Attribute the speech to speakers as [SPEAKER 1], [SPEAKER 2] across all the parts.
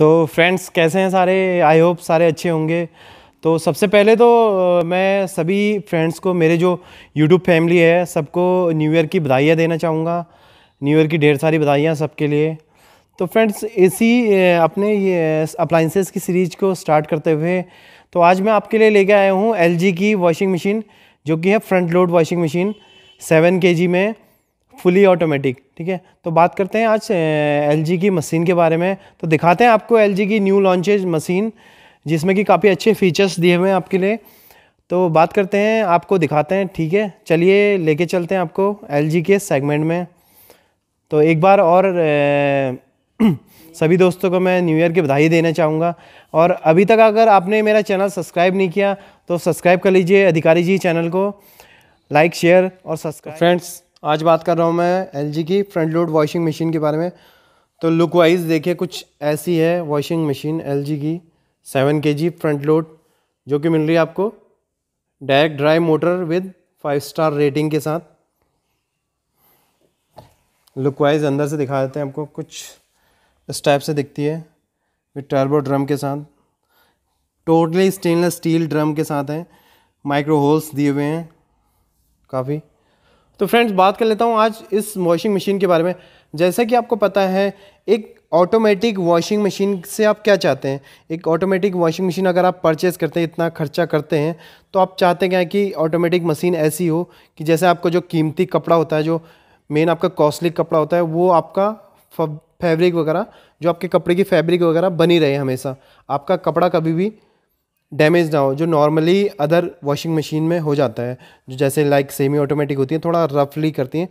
[SPEAKER 1] तो फ्रेंड्स कैसे हैं सारे आई होप सारे अच्छे होंगे तो सबसे पहले तो मैं सभी फ्रेंड्स को मेरे जो यूट्यूब फैमिली है सबको न्यू ईयर की बधाइयाँ देना चाहूँगा न्यू ईयर की ढेर सारी बधाइयाँ सबके लिए तो फ्रेंड्स इसी अपने ये अप्लाइंसेस की सीरीज़ को स्टार्ट करते हुए तो आज मैं आपके लिए लेके आया हूँ एल की वॉशिंग मशीन जो कि है front load washing machine seven के में फुली ऑटोमेटिक ठीक है तो बात करते हैं आज एल की मशीन के बारे में तो दिखाते हैं आपको एल की न्यू लॉन्चेज मशीन जिसमें कि काफ़ी अच्छे फीचर्स दिए हुए हैं आपके लिए तो बात करते हैं आपको दिखाते हैं ठीक है चलिए लेके चलते हैं आपको एल के सेगमेंट में तो एक बार और ए, सभी दोस्तों को मैं न्यू ईयर की बधाई देना चाहूँगा और अभी तक अगर आपने मेरा चैनल सब्सक्राइब नहीं किया तो सब्सक्राइब कर लीजिए अधिकारी जी चैनल को लाइक शेयर और सब्सक्राइब फ्रेंड्स आज बात कर रहा हूँ मैं एल की फ्रंट लोड वॉशिंग मशीन के बारे में तो लुक वाइज देखिए कुछ ऐसी है वॉशिंग मशीन एल की seven K G front load जो कि मिल रही है आपको direct dry motor with five star rating के साथ लुक वाइज अंदर से दिखा देते हैं आपको कुछ इस टाइप से दिखती है विद टर्बो ड्रम के साथ टोटली स्टेनलेस स्टील ड्रम के साथ हैं माइक्रो होल्स दिए हुए हैं काफ़ी तो फ्रेंड्स बात कर लेता हूँ आज इस वॉशिंग मशीन के बारे में जैसा कि आपको पता है एक ऑटोमेटिक वॉशिंग मशीन से आप क्या चाहते हैं एक ऑटोमेटिक वॉशिंग मशीन अगर आप परचेज़ करते हैं इतना खर्चा करते हैं तो आप चाहते क्या कि ऑटोमेटिक मशीन ऐसी हो कि जैसे आपको जो कीमती कपड़ा होता है जो मेन आपका कॉस्टली कपड़ा होता है वो आपका फैब्रिक वगैरह जो आपके कपड़े की फैब्रिक वगैरह बनी रहे हमेशा आपका कपड़ा कभी भी डैमेज ना हो जो नॉर्मली अदर वॉशिंग मशीन में हो जाता है जो जैसे लाइक सेमी ऑटोमेटिक होती है थोड़ा रफली करती हैं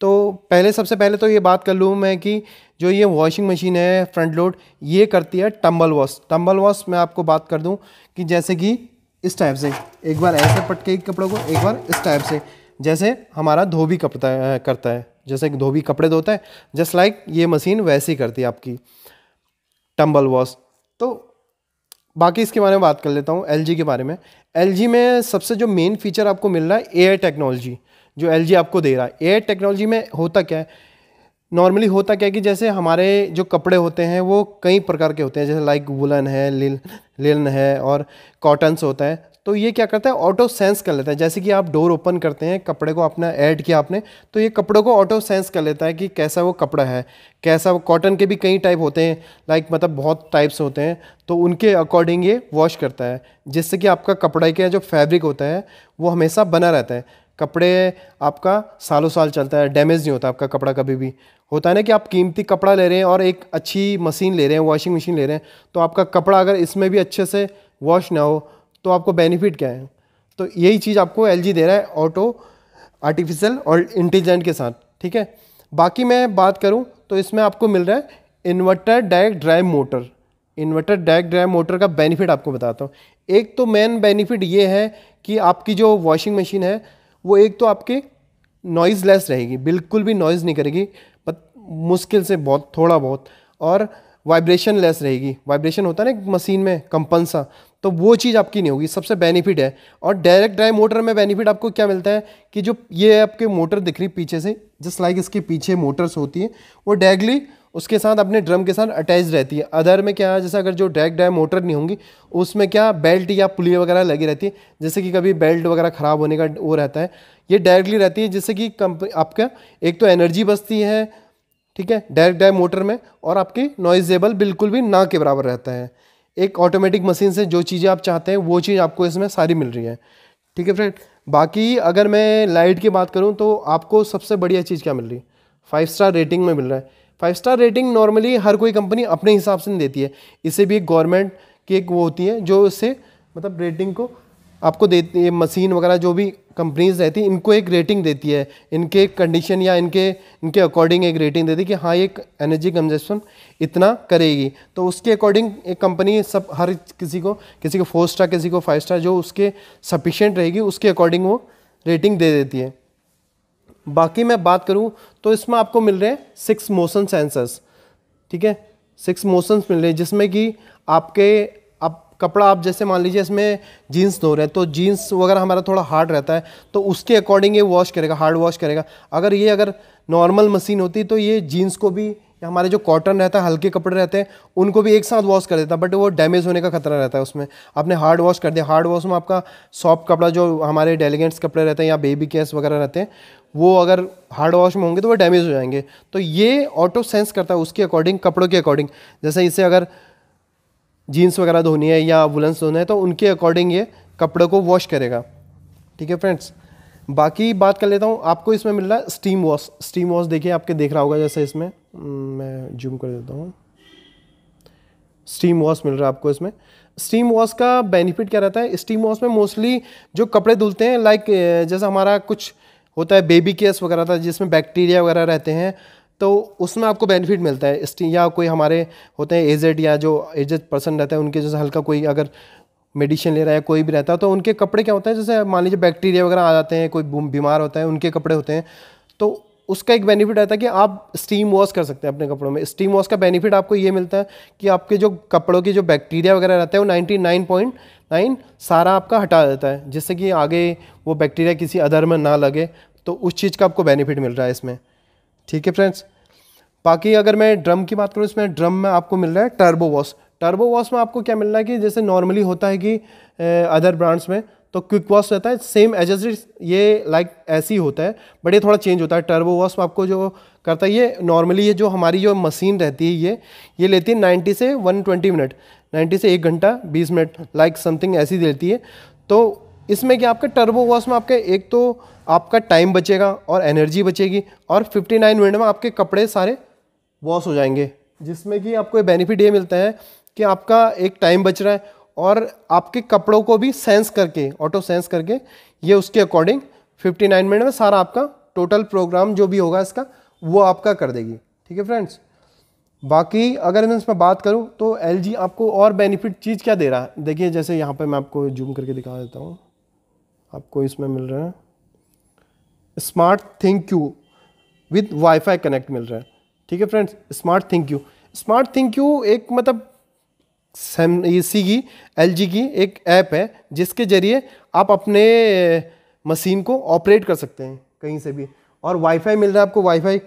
[SPEAKER 1] तो पहले सबसे पहले तो ये बात कर लूँ मैं कि जो ये वॉशिंग मशीन है फ्रंट लोड ये करती है टम्बल वॉश टम्बल वॉश मैं आपको बात कर दूँ कि जैसे कि इस टाइप से एक बार ऐसे पटके कपड़ों को एक बार इस टाइप से जैसे हमारा धोबी कपड़ा करता है जैसे धोबी कपड़े धोता है जस्ट लाइक ये मशीन वैसे ही करती है आपकी टम्बल वॉश तो बाकी इसके बारे में बात कर लेता हूँ एल के बारे में एल में सबसे जो मेन फीचर आपको मिल रहा है ए टेक्नोलॉजी जो एल आपको दे रहा है ए टेक्नोलॉजी में होता क्या है नॉर्मली होता क्या है कि जैसे हमारे जो कपड़े होते हैं वो कई प्रकार के होते हैं जैसे लाइक वुलन है लिल लिलन है और कॉटन्स होता है तो ये क्या करता है ऑटो सेंस कर लेता है जैसे कि आप डोर ओपन करते हैं कपड़े को अपना ऐड किया आपने तो ये कपड़ों को ऑटो सेंस कर लेता है कि कैसा वो कपड़ा है कैसा वो कॉटन के भी कई टाइप होते हैं लाइक मतलब बहुत टाइप्स होते हैं तो उनके अकॉर्डिंग ये वॉश करता है जिससे कि आपका कपड़ा का जो फैब्रिक होता है वो हमेशा बना रहता है कपड़े आपका सालों साल चलता है डैमेज नहीं होता आपका कपड़ा कभी भी होता है ना कि आप कीमती कपड़ा ले रहे हैं और एक अच्छी मशीन ले रहे हैं वॉशिंग मशीन ले रहे हैं तो आपका कपड़ा अगर इसमें भी अच्छे से वॉश ना हो तो आपको बेनिफिट क्या है तो यही चीज़ आपको एल दे रहा है ऑटो आर्टिफिशियल और इंटेलिजेंट के साथ ठीक है बाकी मैं बात करूँ तो इसमें आपको मिल रहा है inverter direct drive motor inverter direct drive motor का बेनिफिट आपको बताता हूँ एक तो मेन बेनिफिट ये है कि आपकी जो वॉशिंग मशीन है वो एक तो आपके नॉइज़लेस रहेगी बिल्कुल भी नॉइज़ नहीं करेगी बट मुश्किल से बहुत थोड़ा बहुत और वाइब्रेशन लेस रहेगी वाइब्रेशन होता है ना मशीन में कंपनसा तो वो चीज़ आपकी नहीं होगी सबसे बेनिफिट है और डायरेक्ट ड्राइव मोटर में बेनिफिट आपको क्या मिलता है कि जो ये आपके मोटर दिख रही पीछे से जस्ट लाइक इसके पीछे मोटर्स होती है वो डायरेक्टली उसके साथ अपने ड्रम के साथ अटैच रहती है अदर में क्या है जैसे अगर जो डायरेक्ट ड्राइव मोटर नहीं होंगी उसमें क्या बेल्ट या पुलिया वगैरह लगी रहती है जैसे कि कभी बेल्ट वगैरह ख़राब होने का वो रहता है ये डायरेक्टली रहती है जिससे कि कंपनी आपका एक तो एनर्जी बचती है ठीक है डायरेक्ट ड्राइव मोटर में और आपकी नॉइजेबल बिल्कुल भी ना के बराबर रहता है एक ऑटोमेटिक मशीन से जो चीज़ें आप चाहते हैं वो चीज़ आपको इसमें सारी मिल रही है ठीक है फ्रेंड बाकी अगर मैं लाइट की बात करूँ तो आपको सबसे बढ़िया चीज़ क्या मिल रही है फाइव स्टार रेटिंग में मिल रहा है फाइव स्टार रेटिंग नॉर्मली हर कोई कंपनी अपने हिसाब से नहीं देती है इसे भी एक गवर्नमेंट की एक वो होती है जो इससे मतलब रेटिंग को आपको देती है मशीन वगैरह जो भी कंपनीज रहती हैं इनको एक रेटिंग देती है इनके कंडीशन या इनके इनके अकॉर्डिंग एक रेटिंग देती है कि हाँ एक एनर्जी कंजप्शन इतना करेगी तो उसके अकॉर्डिंग एक कंपनी सब हर किसी को किसी को फोर स्टार किसी को फाइव स्टार जो उसके सफिशेंट रहेगी उसके अकॉर्डिंग वो रेटिंग दे देती है बाकी मैं बात करूँ तो इसमें आपको मिल रहे हैं सिक्स मोशन सेंसर्स ठीक है सिक्स मोशंस मिल रहे हैं जिसमें कि आपके कपड़ा आप जैसे मान लीजिए इसमें जीन्स धो रहे हैं तो जीन्स वगैरह हमारा थोड़ा हार्ड रहता है तो उसके अकॉर्डिंग ये वॉश करेगा हार्ड वॉश करेगा अगर ये अगर नॉर्मल मशीन होती तो ये जीन्स को भी हमारे जो कॉटन रहता है हल्के कपड़े रहते हैं उनको भी एक साथ वॉश कर देता है बट वो डैमेज होने का खतरा रहता है उसमें आपने हार्ड वॉश कर दिया हार्ड वॉश में आपका सॉफ्ट कपड़ा जो हमारे डेलीगेंट्स कपड़े रहते हैं या बेबी केयर्स वगैरह रहते हैं वो अगर हार्ड वॉश में होंगे तो वो डैमेज हो जाएंगे तो ये ऑटो सेंस करता है उसके अकॉर्डिंग कपड़ों के अकॉर्डिंग जैसे इसे अगर जीन्स वगैरह धोनी है या वुलन्स धोने हैं तो उनके अकॉर्डिंग ये कपड़े को वॉश करेगा ठीक है फ्रेंड्स बाकी बात कर लेता हूँ आपको इसमें मिल रहा है स्टीम वॉश स्टीम वॉश देखिए आपके देख रहा होगा जैसे इसमें हम्म, मैं जूम कर देता हूँ स्टीम वॉश मिल रहा है आपको इसमें स्टीम वॉश का बेनिफिट क्या रहता है स्टीम वॉश में मोस्टली जो कपड़े धुलते हैं लाइक जैसा हमारा कुछ होता है बेबी केयर्स वगैरह था जिसमें बैक्टीरिया वगैरह रहते हैं तो उसमें आपको बेनिफिट मिलता है इस या कोई हमारे होते हैं एजेड या जो एजेड पर्सन रहता है उनके जैसे हल्का कोई अगर मेडिसिन ले रहा है कोई भी रहता है तो उनके कपड़े क्या होते हैं जैसे मान लीजिए बैक्टीरिया वगैरह आ जाते हैं कोई बीमार होता है उनके कपड़े होते हैं तो उसका एक बेनिफिट रहता है कि आप स्टीम वॉश कर सकते हैं अपने कपड़ों में स्टीम वॉश का बेनिफिट आपको ये मिलता है कि आपके जो कपड़ों की जो बैक्टीरिया वगैरह रहता है वो नाइन सारा आपका हटा देता है जिससे कि आगे वो बैक्टीरिया किसी अदर में ना लगे तो उस चीज़ का आपको बेनिफिट मिल रहा है इसमें ठीक है फ्रेंड्स बाकी अगर मैं ड्रम की बात करूँ इसमें ड्रम में आपको मिल रहा है टर्बो वॉश टर्बो वॉश में आपको क्या मिल रहा है कि जैसे नॉर्मली होता है कि अदर ब्रांड्स में तो क्विक वॉश रहता है सेम एज ये लाइक ऐसे ही होता है बट ये थोड़ा चेंज होता है टर्बो वॉश में आपको जो करता है ये नॉर्मली ये जो हमारी जो मशीन रहती है ये ये लेती है नाइन्टी से वन ट्वेंटी मिनट नाइन्टी से एक घंटा बीस मिनट लाइक समथिंग ऐसी देती है तो इसमें क्या आपके टर्बो वॉश में आपके एक तो आपका टाइम बचेगा और एनर्जी बचेगी और 59 मिनट में आपके कपड़े सारे वॉश हो जाएंगे जिसमें कि आपको ये बेनिफिट ये मिलता है कि आपका एक टाइम बच रहा है और आपके कपड़ों को भी सेंस करके ऑटो सेंस करके ये उसके अकॉर्डिंग 59 मिनट में सारा आपका टोटल प्रोग्राम जो भी होगा इसका वो आपका कर देगी ठीक है फ्रेंड्स बाकी अगर मैं इसमें बात करूँ तो एल आपको और बेनिफिट चीज़ क्या दे रहा है देखिए जैसे यहाँ पर मैं आपको जूम करके दिखा देता हूँ आपको इसमें मिल रहा है smart ThinQ with wifi connect मिल रहा है ठीक है friends smart ThinQ smart ThinQ एक मतलब सी इसी की एल की एक ऐप है जिसके ज़रिए आप अपने मशीन को ऑपरेट कर सकते हैं कहीं से भी और वाईफाई मिल रहा है आपको वाईफाई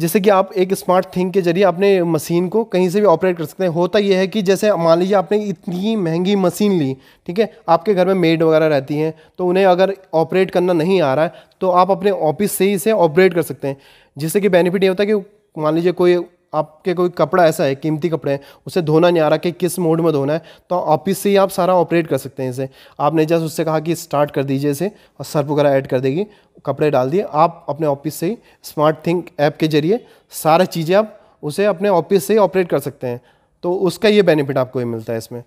[SPEAKER 1] जैसे कि आप एक स्मार्ट थिंग के जरिए अपने मशीन को कहीं से भी ऑपरेट कर सकते हैं होता यह है कि जैसे मान लीजिए आपने इतनी महंगी मशीन ली ठीक है आपके घर में मेड वगैरह रहती हैं तो उन्हें अगर ऑपरेट करना नहीं आ रहा है तो आप अपने ऑफिस से ही इसे ऑपरेट कर सकते हैं जिससे कि बेनिफिट ये होता है कि मान लीजिए कोई आपके कोई कपड़ा ऐसा है कीमती कपड़े हैं उसे धोना नहीं आ रहा कि किस मोड में धोना है तो ऑफिस से ही आप सारा ऑपरेट कर सकते हैं इसे आपने जैसे उससे कहा कि स्टार्ट कर दीजिए इसे और सर्फ वगैरह ऐड कर देगी कपड़े डाल दिए आप अपने ऑफिस से ही स्मार्ट थिंक ऐप के जरिए सारा चीज़ें आप उसे अपने ऑफिस से ही ऑपरेट कर सकते हैं तो उसका ये बेनिफिट आपको मिलता है इसमें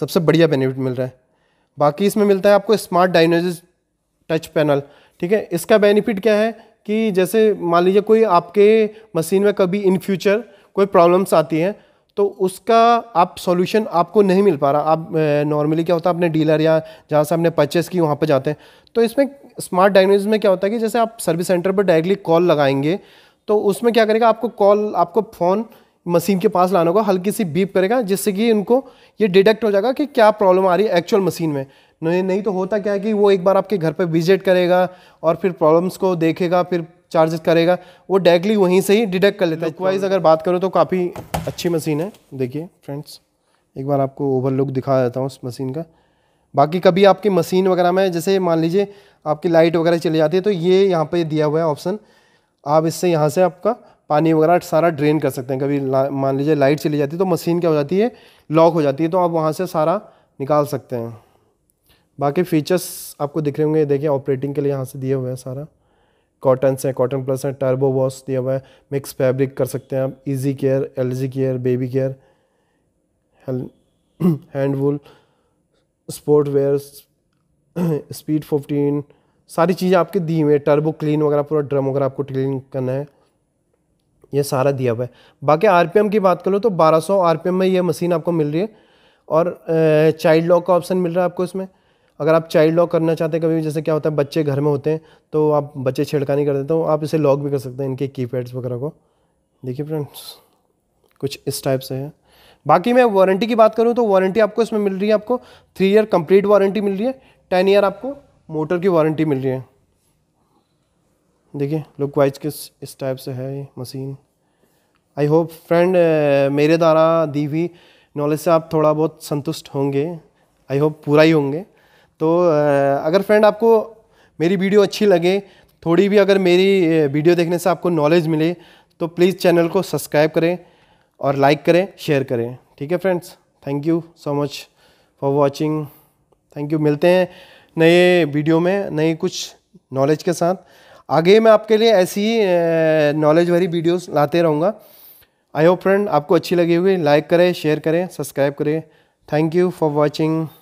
[SPEAKER 1] सबसे बढ़िया बेनिफिट मिल रहा है बाकी इसमें मिलता है आपको स्मार्ट डायग्नोसिस टच पैनल ठीक है इसका बेनिफिट क्या है कि जैसे मान लीजिए कोई आपके मशीन में कभी इन फ्यूचर कोई प्रॉब्लम्स आती हैं तो उसका आप सॉल्यूशन आपको नहीं मिल पा रहा आप नॉर्मली क्या होता है अपने डीलर या जहाँ से आपने परचेस की वहाँ पर जाते हैं तो इसमें स्मार्ट डायग्नोज में क्या होता है कि जैसे आप सर्विस सेंटर पर डायरेक्टली कॉल लगाएंगे तो उसमें क्या करेगा आपको कॉल आपको फ़ोन मशीन के पास लाना होगा हल्की सी बीप करेगा जिससे कि उनको ये डिटेक्ट हो जाएगा कि क्या प्रॉब्लम आ रही है एक्चुअल मशीन में नहीं नहीं तो होता क्या है कि वो एक बार आपके घर पर विजिट करेगा और फिर प्रॉब्लम्स को देखेगा फिर चार्जेस करेगा वो डायरेक्टली वहीं से ही डिडक्ट कर लेता है वाइज अगर बात करो तो काफ़ी अच्छी मशीन है देखिए फ्रेंड्स एक बार आपको ओवर लुक दिखा देता हूँ उस मशीन का बाकी कभी आपकी मशीन वगैरह में जैसे मान लीजिए आपकी लाइट वगैरह चली जाती है तो ये यहाँ पे दिया हुआ है ऑप्शन आप इससे यहाँ से आपका पानी वगैरह सारा ड्रेन कर सकते हैं कभी मान लीजिए लाइट चली जाती है तो मशीन क्या हो जाती है लॉक हो जाती है तो आप वहाँ से सारा निकाल सकते हैं बाकी फीचर्स आपको दिख रहे होंगे देखिए ऑपरेटिंग के लिए यहाँ से दिए हुए हैं सारा कॉटन से कॉटन प्लस है टर्बो वॉश दिया हुआ है मिक्स फैब्रिक कर सकते हैं आप इजी केयर जी care baby care hand wool sport wear speed fifteen सारी चीज़ें आपके दी हुई है टर्बो क्लीन वगैरह पूरा ड्रम वगैरह आपको क्लीन करना है ये सारा दिया हुआ है बाकी आरपीएम की बात करो तो 1200 आरपीएम में ये मशीन आपको मिल रही है और चाइल्ड लॉक का ऑप्शन मिल रहा है आपको इसमें अगर आप चाइल्ड लॉक करना चाहते हैं कभी जैसे क्या होता है बच्चे घर में होते हैं तो आप बच्चे छेड़खानी कर देते हो तो आप इसे लॉक भी कर सकते हैं इनके की वगैरह को देखिए फ्रेंड्स कुछ इस टाइप से है बाकी मैं वारंटी की बात करूँ तो वारंटी आपको इसमें मिल रही है आपको थ्री ईयर कंप्लीट वारंटी मिल रही है टेन ईयर आपको मोटर की वारंटी मिल रही है देखिए लुक वाइज किस इस टाइप से है ये मशीन आई होप फ्रेंड मेरे द्वारा दी हुई नॉलेज से आप थोड़ा बहुत संतुष्ट होंगे आई होप पूरा ही होंगे तो अगर फ्रेंड आपको मेरी वीडियो अच्छी लगे थोड़ी भी अगर मेरी वीडियो देखने से आपको नॉलेज मिले तो प्लीज़ चैनल को सब्सक्राइब करें और लाइक करें शेयर करें ठीक है friends thank you so much for watching thank you मिलते हैं नए वीडियो में नई कुछ नॉलेज के साथ आगे मैं आपके लिए ऐसी ही नॉलेज भरी वीडियोस लाते रहूँगा आई होप फ्रेंड आपको अच्छी लगी होगी लाइक करें शेयर करें सब्सक्राइब करें थैंक यू फॉर वॉचिंग